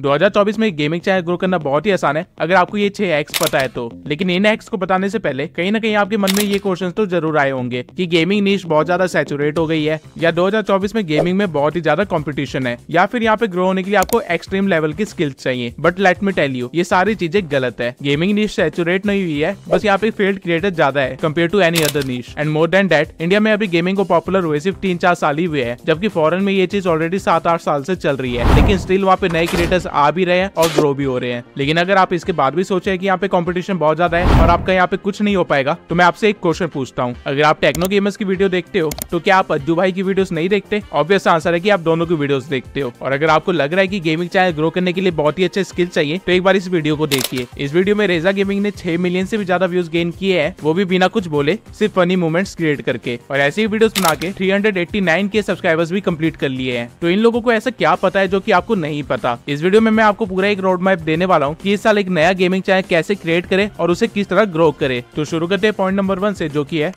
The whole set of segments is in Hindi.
2024 में गेमिंग चैनल ग्रो करना बहुत ही आसान है अगर आपको ये छह एक्स पता है तो लेकिन इन एक्स को बताने से पहले कहीं ना कहीं आपके मन में ये क्वेश्चन तो जरूर आए होंगे कि गेमिंग नीच बहुत ज्यादा सेचुरेट हो गई है या 2024 में गेमिंग में बहुत ही ज्यादा कॉम्पिटिशन है या फिर यहाँ पे ग्रो होने के लिए आपको एक्सट्रीम लेवल की स्किल्स चाहिए but let me tell you ये सारी चीजें गलत है गेमिंग नीच सेचुरेट नहीं हुई है बस यहाँ पे फील्ड क्रिएटर ज्यादा है compare to any other niche and more than that India में अभी गेमिंग को पॉपुलर हुए सिर्फ तीन चार साल ही हुए हैं जबकि फॉरन में ये चीज ऑलरेडी सात आठ साल से चल रही है लेकिन स्टिल वहाँ पे नए क्रिएटर प्लेयर्स आ भी रहे हैं और ग्रो भी हो रहे हैं लेकिन अगर आप इसके बाद भी सोचे की यहाँ पे कॉम्पिटिशन बहुत ज्यादा है और आपका यहाँ पे कुछ नहीं हो पाएगा तो मैं आपसे एक क्वेश्चन पूछता हूँ अगर आप टेक्नो गेमर्स की वीडियो देखते हो तो क्या आप अज्जू भाई की वीडियो नहीं देखते ऑब्वियस आंसर है की आप दोनों की वीडियो देखते हो और अगर आपको लग रहा है की गेमिंग चैनल ग्रो करने के लिए बहुत ही अच्छे स्किल चाहिए तो एक बार इस वीडियो को देखिए इस वीडियो में रेजा गेमिंग ने छह मिलियन से भी ज्यादा व्यूज गेन किए हैं वो भी बिना कुछ बोले सिर्फ फनी मूवमेंट्स क्रिएट करके और ऐसे ही वीडियोस बना के 389 के सब्सक्राइबर्स भी कंप्लीट कर लिए हैं तो इन लोगों को ऐसा क्या पता है जो कि आपको नहीं पता इस वीडियो वीडियो में मैं आपको पूरा एक रोड मैप देने वाला हूँ की इस साल एक नया गेमिंग चैनल कैसे क्रिएट करे और उसे किस तरह ग्रो करे तो शुरू करते हैं पॉइंट नंबर वन से जो की है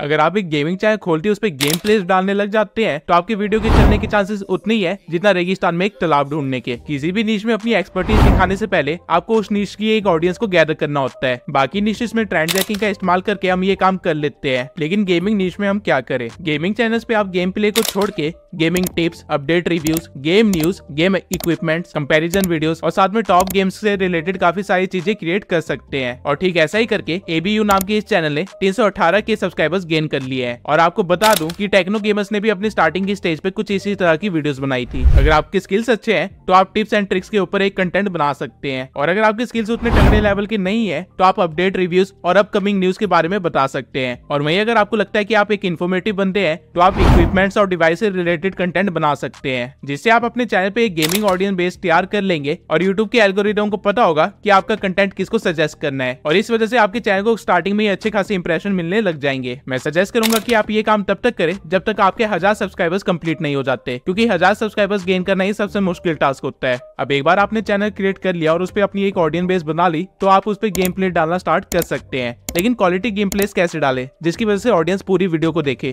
अगर आप एक गेमिंग चैनल खोलते उस पर गेम प्लेस डालने लग जाते हैं तो आपकी वीडियो के चलने के चांसेस उतनी है जितना रेगिस्तान में एक तालाब ढूंढने के किसी भी नीच में अपनी एक्सपर्टीज दिखाने से पहले आपको उस नीच की एक ऑडियंस को गैदर करना होता है बाकी नीचेस में ट्रेंड जैकिंग का इस्तेमाल करके हम ये काम कर लेते हैं लेकिन गेमिंग नीच में हम क्या करें गेमिंग चैनल पे आप गेम प्ले को छोड़ के gaming tips update reviews game news game equipment comparison video और साथ में टॉप गेम्स से रिलेटेड काफी सारी चीजें क्रिएट कर सकते हैं और ठीक ऐसा ही करके एबीयू नाम के इस चैनल ने 318 के सब्सक्राइबर्स गेन कर लिए हैं और आपको बता दूं कि टेक्नो गेमर्स ने भी अपनी स्टार्टिंग की स्टेज पे कुछ इसी तरह की वीडियोस बनाई थी अगर आपके स्किल्स अच्छे हैं तो आप टिप्स एंड ट्रिक्स के ऊपर एक कंटेंट बना सकते हैं और अगर आपके स्किल्स उतने टकड़े लेवल के नहीं है तो आप अपडेट रिव्यूज और अपकमिंग न्यूज के बारे में बता सकते हैं और वही अगर आपको लगता है की आप एक इन्फॉर्मेटिव बनते हैं तो आप इक्विपमेंट्स और डिवाइस से रिलेटेड रिलेटेड कंटेंट बना सकते हैं जिससे आप अपने चैनल पे एक गेमिंग ऑडियंस बेस तैयार कर लेंगे और यूट्यूब के एल्गोरिदम को पता होगा कि आपका कंटेंट किसको सजेस्ट करना है और इस वजह से आपके चैनल को स्टार्टिंग में ही अच्छे खासे इंप्रेशन मिलने लग जाएंगे मैं सजेस्ट करूंगा की आप ये काम तब तक करें जब तक आपके हजार सब्सक्राइबर्स कम्प्लीट नहीं हो जाते क्यूँकी हजार सब्सक्राइबर्स गेन करना ही सबसे मुश्किल टास्क होता है अब एक बार आपने चैनल क्रिएट कर लिया और उस पर अपनी एक ऑडियंस बेस बना ली तो आप उस पर गेम प्ले डालना स्टार्ट कर सकते हैं लेकिन क्वालिटी गेम प्लेस कैसे डाले जिसकी वजह से ऑडियंस पूरी वीडियो को देखे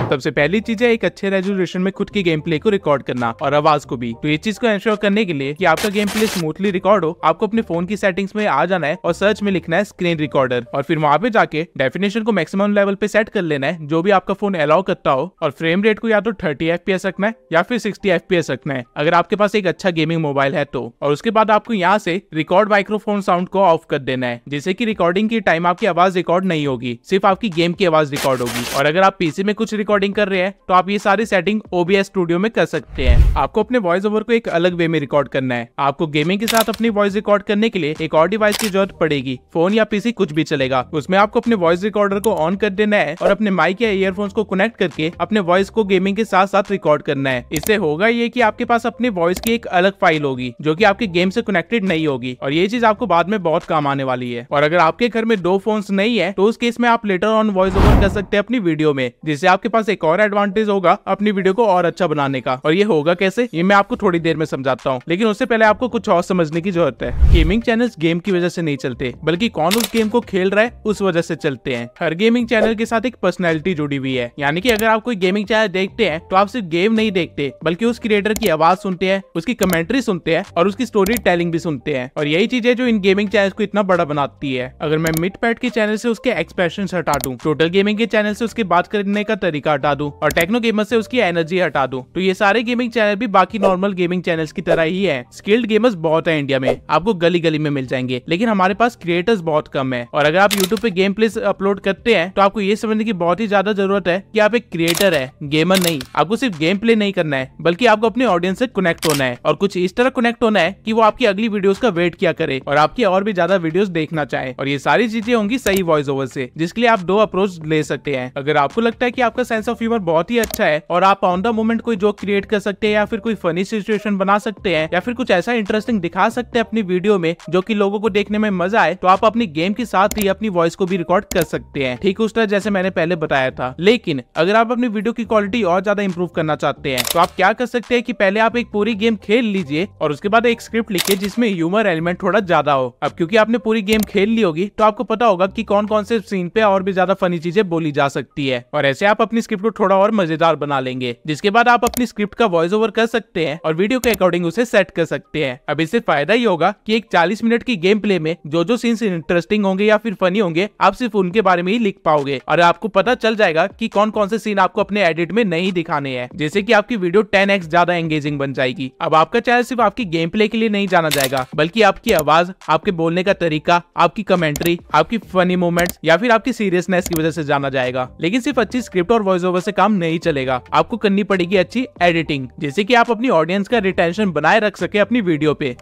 सबसे पहली चीज है एक अच्छे रेजोल्यूशन में खुद की गेम प्ले को रिकॉर्ड करना और आवाज को भी तो ये चीज को एंश्योर करने के लिए कि आपका गेम प्ले स्मूथली रिकॉर्ड हो आपको अपने फोन की सेटिंग्स में आ जाना है और सर्च में लिखना है स्क्रीन रिकॉर्डर और फिर वहाँ पे जाके डेफिनेशन को मैक्सिमम लेवल पे सेट कर लेना है जो भी आपका फोन अलाउ करता हो और फ्रेम रेट को या तो थर्टी एफ रखना है या फिर सिक्सटी एफ रखना है अगर आपके पास एक अच्छा गेमिंग मोबाइल है तो और उसके बाद आपको यहाँ से रिकॉर्ड माइक्रोफोन साउंड को ऑफ कर देना है जिससे की रिकॉर्डिंग के टाइम आपकी आवाज रिकॉर्ड नहीं होगी सिर्फ आपकी गेम की आवाज रिकॉर्ड होगी और अगर आप पीसी में कुछ रिकॉर्ड रिकॉर्डिंग कर रहे हैं तो आप ये सारी सेटिंग ओबीएस स्टूडियो में कर सकते हैं आपको अपने वॉइस ओवर को एक अलग वे में रिकॉर्ड करना है आपको गेमिंग के साथ अपनी वॉइस रिकॉर्ड करने के लिए एक और डिवाइस की जरूरत पड़ेगी फोन या पीसी कुछ भी चलेगा उसमें आपको अपने वॉइस रिकॉर्डर को ऑन कर देना है और अपने माइक या ईयरफोन्स को कनेक्ट करके अपने वॉइस को गेमिंग के साथ साथ रिकॉर्ड करना है इससे होगा ये की आपके पास अपने वॉइस की एक अलग फाइल होगी जो की आपके गेम से कनेक्टेड नहीं होगी और ये चीज आपको बाद में बहुत काम आने वाली है और अगर आपके घर में दो फोन नहीं है तो उस केस में आप लेटर ऑन वॉइस ओवर कर सकते हैं अपनी वीडियो में जिससे आपके पास एक और एडवांटेज होगा अपनी वीडियो को और अच्छा बनाने का और ये होगा कैसे ये मैं आपको थोड़ी देर में समझाता हूँ लेकिन उससे पहले आपको कुछ और समझने की जरूरत है गेमिंग चैनल गेम की वजह से नहीं चलते बल्कि कौन उस गेम को खेल रहा है उस वजह से चलते हैं हर गेमिंग चैनल के साथ एक पर्सनैलिटी जुड़ी हुई है यानी कि अगर आप कोई गेमिंग चैनल देखते हैं तो आप सिर्फ गेम नहीं देखते बल्कि उस क्रिएटर की आवाज सुनते हैं उसकी कमेंट्री सुनते हैं और उसकी स्टोरी टेलिंग भी सुनते हैं और यही चीज है जो इन गेमिंग चैनल को इतना बड़ा बनाती है अगर मैं मिड पैट के चैनल से उसके एक्सप्रेशन हटा दूँ टोटल गेमिंग के चैनल से उसके बात करने का तरीका उसका हटा दूं और टेक्नो गेमर से उसकी एनर्जी हटा दूं तो ये सारे गेमिंग चैनल भी बाकी नॉर्मल गेमिंग चैनल्स की तरह ही है स्किल्ड गेमर्स बहुत है इंडिया में आपको गली गली में मिल जाएंगे लेकिन हमारे पास क्रिएटर्स बहुत कम है और अगर आप यूट्यूब पे गेम प्लेस अपलोड करते हैं तो आपको ये समझने की बहुत ही ज्यादा जरूरत है की आप एक क्रिएटर है गेमर नहीं आपको सिर्फ गेम प्ले नहीं करना है बल्कि आपको अपने ऑडियंस से कनेक्ट होना है और कुछ इस तरह कनेक्ट होना है की वो आपकी अगली वीडियोस का वेट किया करे और आपकी और भी ज्यादा वीडियोस देखना चाहे और ये सारी चीजें होंगी सही वॉइस ओवर से जिसके लिए आप दो अप्रोच ले सकते हैं अगर आपको लगता है की आपका सेंस ऑफ ह्यूमर बहुत ही अच्छा है और आप ऑन द मोमेंट कोई जोक क्रिएट कर सकते हैं या फिर कोई फनी सिचुएशन बना सकते हैं या फिर कुछ ऐसा इंटरेस्टिंग दिखा सकते हैं अपनी वीडियो में जो की लोगों को देखने में मजा आए तो आप अपनी गेम के साथ ही अपनी वॉइस को भी रिकॉर्ड कर सकते हैं ठीक उस तरह जैसे मैंने पहले बताया था लेकिन अगर आप अपनी वीडियो की क्वालिटी और ज्यादा इम्प्रूव करना चाहते हैं तो आप क्या कर सकते हैं की पहले आप एक पूरी गेम खेल लीजिए और उसके बाद एक स्क्रिप्ट लिखिए जिसमें ह्यूमर एलिमेंट थोड़ा ज्यादा हो अब क्योंकि आपने पूरी गेम खेल ली होगी तो आपको पता होगा कि कौन कौन से सीन पे और भी ज्यादा फनी चीजें बोली जा सकती है और ऐसे आप अपनी स्क्रिप्ट को थोड़ा और मजेदार बना लेंगे जिसके बाद आप अपनी स्क्रिप्ट का वॉइस ओवर कर सकते हैं और वीडियो के अकॉर्डिंग उसे सेट कर सकते हैं अब इससे फायदा ही होगा की एक चालीस मिनट की गेम प्ले में जो जो सीन इंटरेस्टिंग होंगे या फिर फनी होंगे आप सिर्फ उनके बारे में ही लिख पाओगे और आपको पता चल जाएगा की कौन कौन से सीन आपको अपने एडिट में नहीं दिखाने हैं जैसे की आपकी वीडियो टेन ज्यादा एंगेजिंग बन जाएगी अब आपका चैनल सिर्फ आपकी गेम प्ले के लिए नहीं जाना जाएगा बल्कि आपकी आवाज आपके बोलने का तरीका आपकी कमेंट्री आपकी फनी मोमेंट्स या फिर आपकी सीरियसनेस की वजह से जाना जाएगा लेकिन सिर्फ अच्छी स्क्रिप्ट और वॉइस वॉइस ओवर से काम नहीं चलेगा आपको करनी पड़ेगी अच्छी एडिटिंग जैसे की आप अपनी ऑडियंस का रिटेंशन बनाए रख सके अपनी वीडियो पे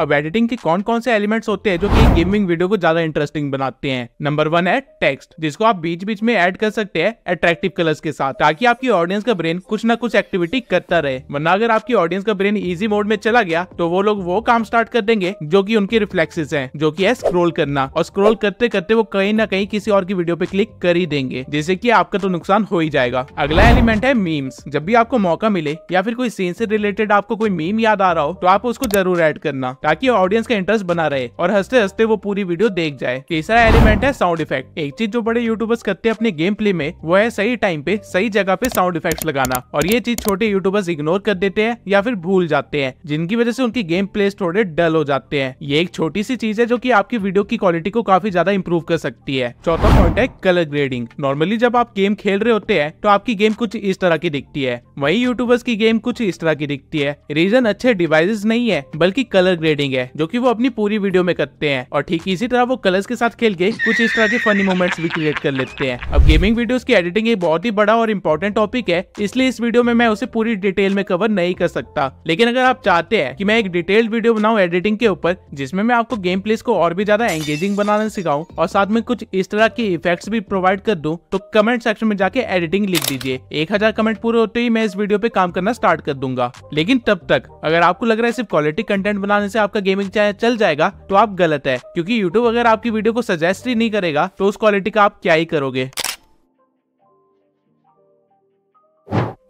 अब एडिटिंग के कौन कौन से एलिमेंट्स होते हैं जो कि गेमिंग वीडियो को ज्यादा इंटरेस्टिंग बनाते हैं नंबर वन है टेक्स्ट जिसको आप बीच बीच में ऐड कर सकते हैं अट्रैक्टिव कलर्स के साथ ताकि आपकी ऑडियंस का ब्रेन कुछ ना कुछ एक्टिविटी करता रहे वरना अगर आपकी ऑडियंस का ब्रेन इजी मोड में चला गया तो वो लोग वो काम स्टार्ट कर देंगे जो की उनके रिफ्लेक्सेस है जो की है स्क्रोल करना और स्क्रोल करते करते वो कहीं ना कहीं किसी और की वीडियो पे क्लिक कर ही देंगे जिससे की आपका तो नुकसान हो ही जाएगा अगला एलिमेंट है मीम्स जब भी आपको मौका मिले या फिर कोई सीन से रिलेटेड आपको कोई मीम याद आ रहा हो तो आप उसको जरूर एड करना ताकि ऑडियंस का इंटरेस्ट बना रहे और हंसते हंसते वो पूरी वीडियो देख जाए तीसरा एलिमेंट है साउंड इफेक्ट एक चीज जो बड़े यूट्यूबर्स करते हैं अपने गेम प्ले में वो है सही टाइम पे सही जगह पे साउंड इफेक्ट लगाना और ये चीज छोटे यूट्यूबर्स इग्नोर कर देते हैं या फिर भूल जाते हैं जिनकी वजह से उनकी गेम प्ले थोड़े डल हो जाते हैं ये एक छोटी सी चीज है जो की आपकी वीडियो की क्वालिटी को काफी ज्यादा इम्प्रूव कर सकती है चौथा पॉइंट है कलर ग्रेडिंग नॉर्मली जब आप गेम खेल रहे होते हैं तो आपकी गेम कुछ इस तरह की दिखती है वही यूट्यूबर्स की गेम कुछ इस तरह की दिखती है रीजन अच्छे डिवाइस नहीं है बल्कि कलर ग्रेड राइडिंग है जो की वो अपनी पूरी वीडियो में करते हैं और ठीक इसी तरह वो कलर्स के साथ खेल के कुछ इस तरह के फनी मोमेंट्स भी क्रिएट कर लेते हैं अब गेमिंग वीडियोस की एडिटिंग एक बहुत ही बड़ा और इम्पोर्टेंट टॉपिक है इसलिए इस वीडियो में मैं उसे पूरी डिटेल में कवर नहीं कर सकता लेकिन अगर आप चाहते हैं कि मैं एक डिटेल्ड वीडियो बनाऊं एडिटिंग के ऊपर जिसमें मैं आपको गेम प्लेस को और भी ज्यादा एंगेजिंग बनाना सिखाऊं और साथ में कुछ इस तरह के इफेक्ट्स भी प्रोवाइड कर दूं तो कमेंट सेक्शन में जाके एडिटिंग लिख दीजिए एक हजार कमेंट पूरे होते ही मैं इस वीडियो पे काम करना स्टार्ट कर दूंगा लेकिन तब तक अगर आपको लग रहा है सिर्फ क्वालिटी कंटेंट बनाने से आपका गेमिंग चैनल चल जाएगा तो आप गलत है क्योंकि यूट्यूब अगर आपकी वीडियो को सजेस्ट ही नहीं करेगा तो उस क्वालिटी का आप क्या ही करोगे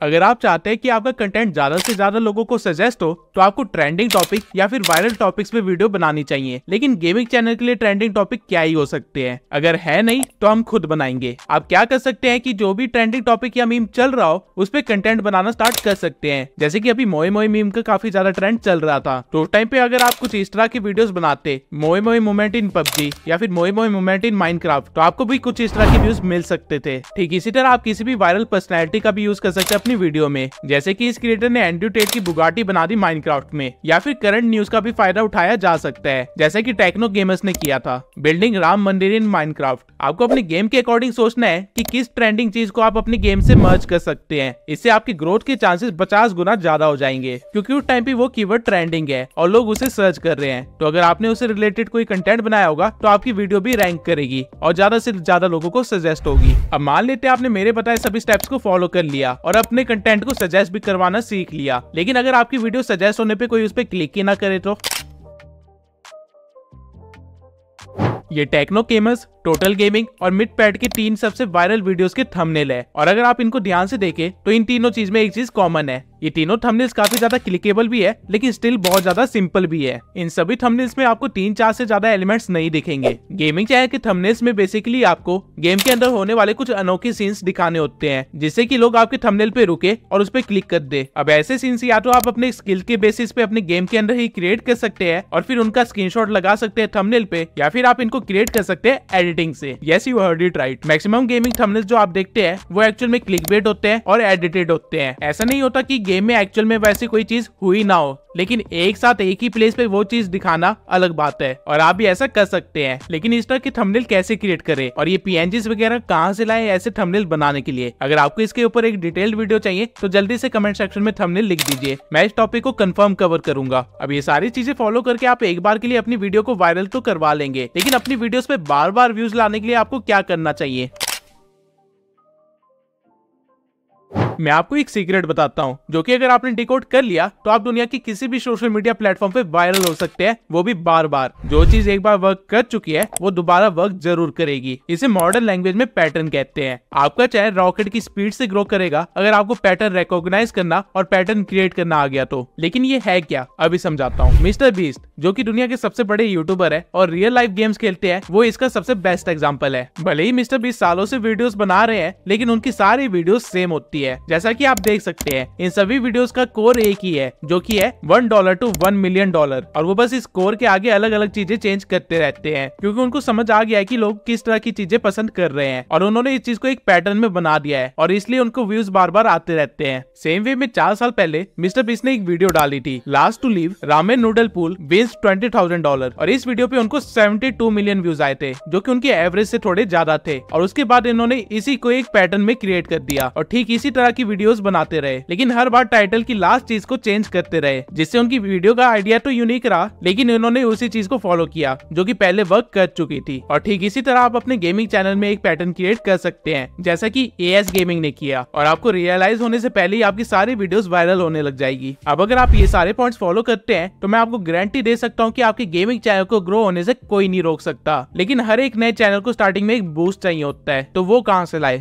अगर आप चाहते हैं कि आपका कंटेंट ज्यादा से ज्यादा लोगों को सजेस्ट हो तो आपको ट्रेंडिंग टॉपिक या फिर वायरल टॉपिक्स पे वीडियो बनानी चाहिए लेकिन गेमिंग चैनल के लिए ट्रेंडिंग टॉपिक क्या ही हो सकते हैं अगर है नहीं तो हम खुद बनाएंगे आप क्या कर सकते हैं की जो भी ट्रेंडिंग टॉपिक या मीम चल रहा हो उस पर कंटेंट बनाना स्टार्ट कर सकते हैं जैसे की अभी मोए मोए मीम का काफी ज्यादा ट्रेंड चल रहा था तो उस टाइम पे अगर आप कुछ इस तरह की वीडियो बनाते मोए मोए मोमेंट इन पबजी या फिर मोए मोए मोमेंट इन माइंड तो आपको भी कुछ इस तरह के व्यूज मिल सकते थे ठीक इसी तरह आप किसी भी वायरल पर्सनैलिटी का भी यूज कर सकते हैं अपनी वीडियो में जैसे की इस क्रिएटर ने एंड्रू टेट की बुगाटी बना दी माइंड माइनक्राफ्ट में या फिर करंट न्यूज का भी फायदा उठाया जा सकता है जैसे की टेक्नो गेमर्स ने किया था बिल्डिंग राम मंदिर इन माइनक्राफ्ट आपको अपने गेम के अकॉर्डिंग सोचना है कि किस ट्रेंडिंग चीज को आप अपने गेम से मर्ज कर सकते हैं इससे आपकी ग्रोथ के चांसेस पचास गुना ज्यादा हो जाएंगे क्योंकि उस टाइम पे वो कीवर्ड ट्रेंडिंग है और लोग उसे सर्च कर रहे हैं तो अगर आपने उसे रिलेटेड कोई कंटेंट बनाया होगा तो आपकी वीडियो भी रैंक करेगी और ज्यादा से ज्यादा लोगों को सजेस्ट होगी अब मान लेते आपने मेरे बताए सभी स्टेप्स को फॉलो कर लिया और अपने कंटेंट को सजेस्ट भी करवाना सीख लिया लेकिन अगर आपकी वीडियो सजेस्ट होने पे कोई उस पर क्लिक ही ना करे तो ये टेक्नो केमर्स टोटल गेमिंग और मिड पैड के तीन सबसे वायरल वीडियोस के थंबनेल है और अगर आप इनको ध्यान से देखें तो इन तीनों चीज में एक चीज कॉमन है ये तीनों थंबनेल्स काफी ज्यादा क्लिकेबल भी है लेकिन स्टिल बहुत ज्यादा सिंपल भी है इन सभी थंबनेल्स में आपको तीन चार से ज्यादा एलिमेंट्स नहीं दिखेंगे गेमिंग चैनल के थंबनेल्स में बेसिकली आपको गेम के अंदर होने वाले कुछ अनोखे सीन्स दिखाने होते हैं जिससे की लोग आपके थंबनेल पे रुके और उस पर क्लिक कर दे अब ऐसे सीन्स या तो आप अपने स्किल के बेसिस पे अपने गेम के अंदर ही क्रिएट कर सकते हैं और फिर उनका शॉट लगा सकते हैं थंबनेल पे या फिर आप इनको क्रिएट कर सकते हैं एडिटिंग से yes you heard it right maximum gaming thumbnails जो आप देखते हैं वो एक्चुअल में क्लिक होते हैं और एडिटेड होते हैं ऐसा नहीं होता की गेम में एक्चुअल में वैसे कोई चीज हुई ना हो लेकिन एक साथ एक ही प्लेस पे वो चीज दिखाना अलग बात है और आप भी ऐसा कर सकते हैं लेकिन इस तरह के थंबनेल कैसे क्रिएट करें और ये पीएनजीस वगैरह कहाँ से लाए ऐसे थंबनेल बनाने के लिए अगर आपको इसके ऊपर एक डिटेल्ड वीडियो चाहिए तो जल्दी से कमेंट सेक्शन में थंबनेल लिख दीजिए मैं इस टॉपिक को कन्फर्म कवर करूंगा अब ये सारी चीजें फॉलो करके आप एक बार के लिए अपनी वीडियो को वायरल तो करवा लेंगे लेकिन अपनी वीडियो पे बार बार व्यूज लाने के लिए आपको क्या करना चाहिए मैं आपको एक सीक्रेट बताता हूँ जो की अगर आपने डिकोड कर लिया तो आप दुनिया की किसी भी सोशल मीडिया प्लेटफॉर्म पे वायरल हो सकते हैं वो भी बार बार जो चीज एक बार वर्क कर चुकी है वो दोबारा वर्क जरूर करेगी इसे मॉडर्न लैंग्वेज में पैटर्न कहते हैं आपका चैनल रॉकेट की स्पीड ऐसी ग्रो करेगा अगर आपको पैटर्न रिकॉग्नाइज करना और पैटर्न क्रिएट करना आ गया तो लेकिन ये है क्या अभी समझाता हूँ मिस्टर बीस्ट जो की दुनिया के सबसे बड़े यूट्यूबर है और रियल लाइफ गेम्स खेलते हैं वो इसका सबसे बेस्ट एग्जाम्पल है भले ही मिस्टर बीस सालों से वीडियोस बना रहे हैं लेकिन उनकी सारी वीडियोस सेम होती है जैसा कि आप देख सकते हैं इन सभी वीडियोस का कोर एक ही है जो कि है one dollar to one million dollar और वो बस इस कोर के आगे अलग अलग चीजें चेंज करते रहते हैं क्योंकि उनको समझ आ गया है कि लोग किस तरह की चीजें पसंद कर रहे हैं और उन्होंने इस चीज को एक पैटर्न में बना दिया है और इसलिए उनको व्यूज बार बार आते रहते हैं सेम वे में चार साल पहले मिस्टर बीस ने एक वीडियो डाली थी last to leave ramen noodle pool wins twenty thousand dollar और इस वीडियो पे उनको सेवेंटी टू मिलियन व्यूज आए थे जो की उनके एवरेज से थोड़े ज्यादा थे और उसके बाद इन्होंने इसी को एक पैटर्न में क्रिएट कर दिया और ठीक इसी तरह की वीडियोस बनाते रहे लेकिन हर बार टाइटल की लास्ट चीज को चेंज करते रहे जिससे उनकी वीडियो का आइडिया तो यूनिक रहा लेकिन उन्होंने उसी चीज को फॉलो किया जो की पहले वर्क कर चुकी थी और ठीक इसी तरह आप अपने गेमिंग चैनल में एक पैटर्न क्रिएट कर सकते हैं जैसा की ए गेमिंग ने किया और आपको रियलाइज होने से पहले ही आपकी सारी वीडियोस वायरल होने लग जाएगी अब अगर आप ये सारे पॉइंट्स फॉलो करते हैं तो मैं आपको गारंटी दे सकता हूँ कि आपके गेमिंग चैनल को ग्रो होने से कोई नहीं रोक सकता लेकिन हर एक नए चैनल को स्टार्टिंग में एक बूस्ट चाहिए होता है तो वो कहाँ से लाए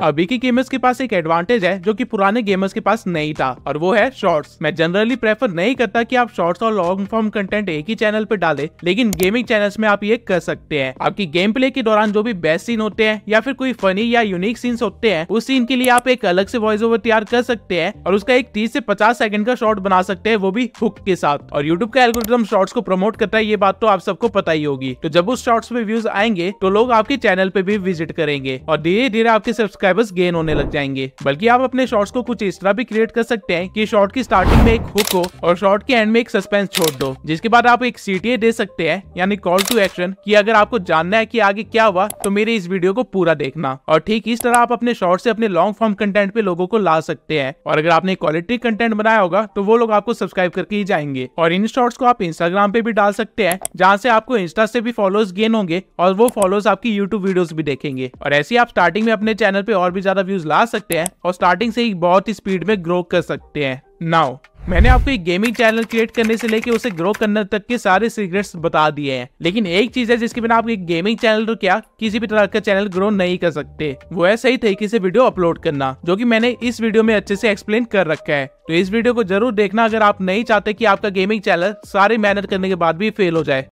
हाँ। अभी की गेमर्स के पास एक एडवांटेज है जो कि पुराने गेमर्स के पास नहीं था और वो है शॉर्ट्स मैं जनरली प्रेफर नहीं करता कि आप शॉर्ट्स और लॉन्ग फॉर्म कंटेंट एक ही चैनल पर डाले लेकिन गेमिंग चैनल्स में आप ये कर सकते हैं आपकी गेम प्ले के दौरान जो भी बेस्ट सीन होते हैं या फिर कोई फनी या यूनिक सीन्स होते हैं उस सीन के लिए आप एक अलग से वॉइस ओवर तैयार कर सकते हैं और उसका एक तीस ऐसी पचास सेकंड का शॉर्ट बना सकते हैं वो भी हुक के साथ और यूट्यूब का एल्गोरिथम शॉर्ट्स को प्रमोट करता है ये बात तो आप सबको पता ही होगी तो जब उस शॉर्ट्स पे व्यूज आएंगे तो लोग आपके चैनल पे भी विजिट करेंगे और धीरे धीरे आपके सब्सक्राइब सब्सक्राइबर्स गेन होने लग जाएंगे बल्कि आप अपने शॉर्ट्स को कुछ इस तरह भी क्रिएट कर सकते हैं कि शॉर्ट की स्टार्टिंग में एक हुक हो और शॉर्ट के एंड में एक सस्पेंस छोड़ दो जिसके बाद आप एक सी दे सकते हैं यानी कॉल टू एक्शन की अगर आपको जानना है की आगे क्या हुआ तो मेरे इस वीडियो को पूरा देखना और ठीक इस तरह आप अपने शॉर्ट ऐसी अपने लॉन्ग फॉर्म कंटेंट पे लोगों को ला सकते हैं और अगर आपने क्वालिटी कंटेंट बनाया होगा तो वो लोग आपको सब्सक्राइब करके ही जाएंगे और इन शॉर्ट्स को आप इंस्टाग्राम पे भी डाल सकते हैं जहाँ से आपको इंस्टा से भी फॉलोअर्स गेन होंगे और वो फॉलोअर्स आपकी यूट्यूब वीडियोस भी देखेंगे और ऐसे ही आप स्टार्टिंग में अपने चैनल पे और भी ज़्यादा व्यूज़ ला सकते हैं और स्टार्टिंग से ही बहुत ही स्पीड में ग्रो कर सकते हैं नाउ मैंने आपको एक गेमिंग चैनल क्रिएट करने से लेके उसे ग्रो करने तक के सारे सीक्रेट्स बता दिए हैं लेकिन एक चीज है जिसके बिना आप एक गेमिंग चैनल तो क्या किसी भी तरह का चैनल ग्रो नहीं कर सकते वो है सही तरीके से वीडियो अपलोड करना जो कि मैंने इस वीडियो में अच्छे से एक्सप्लेन कर रखा है तो इस वीडियो को जरूर देखना अगर आप नहीं चाहते की आपका गेमिंग चैनल सारी मेहनत करने के बाद भी फेल हो जाए